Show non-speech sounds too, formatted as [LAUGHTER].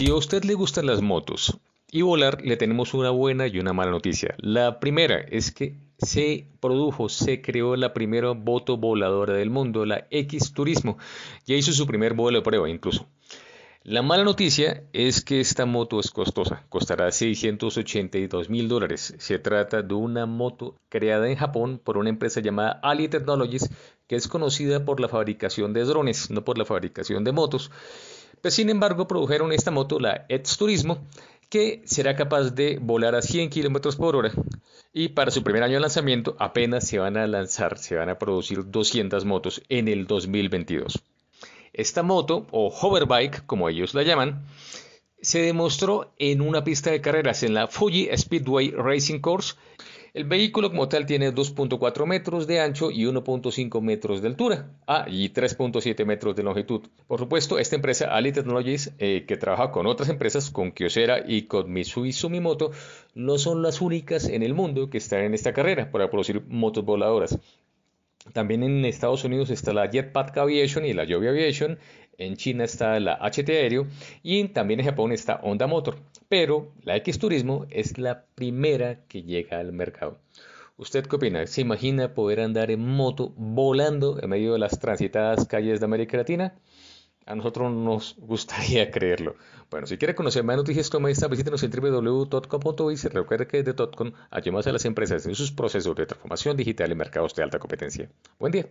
Si a usted le gustan las motos y volar, le tenemos una buena y una mala noticia. La primera es que se produjo, se creó la primera moto voladora del mundo, la X Turismo. Ya hizo su primer vuelo de prueba incluso. La mala noticia es que esta moto es costosa, costará 682 mil dólares. Se trata de una moto creada en Japón por una empresa llamada Ali Technologies, que es conocida por la fabricación de drones, no por la fabricación de motos pues, sin embargo, produjeron esta moto, la Edge Turismo, que será capaz de volar a 100 km por hora. Y para su primer año de lanzamiento apenas se van a lanzar, se van a producir 200 motos en el 2022. Esta moto, o hoverbike como ellos la llaman, se demostró en una pista de carreras en la Fuji Speedway Racing Course el vehículo como tal tiene 2.4 metros de ancho y 1.5 metros de altura ah, y 3.7 metros de longitud. Por supuesto, esta empresa Ali Technologies, eh, que trabaja con otras empresas, con Kyocera y con Mitsui Sumimoto, no son las únicas en el mundo que están en esta carrera para producir motos voladoras. También en Estados Unidos está la Jetpack Aviation y la Joby Aviation, en China está la HT Aéreo y también en Japón está Honda Motor, pero la X Turismo es la primera que llega al mercado. ¿Usted qué opina? ¿Se imagina poder andar en moto volando en medio de las transitadas calles de América Latina? A nosotros nos gustaría [LAUGHS] creerlo. Bueno, si quiere conocer más noticias como esta, visítenos en www.totcom.uy y recuerde que desde Totcom ayudamos a las empresas en sus procesos de transformación digital y mercados de alta competencia. Buen día.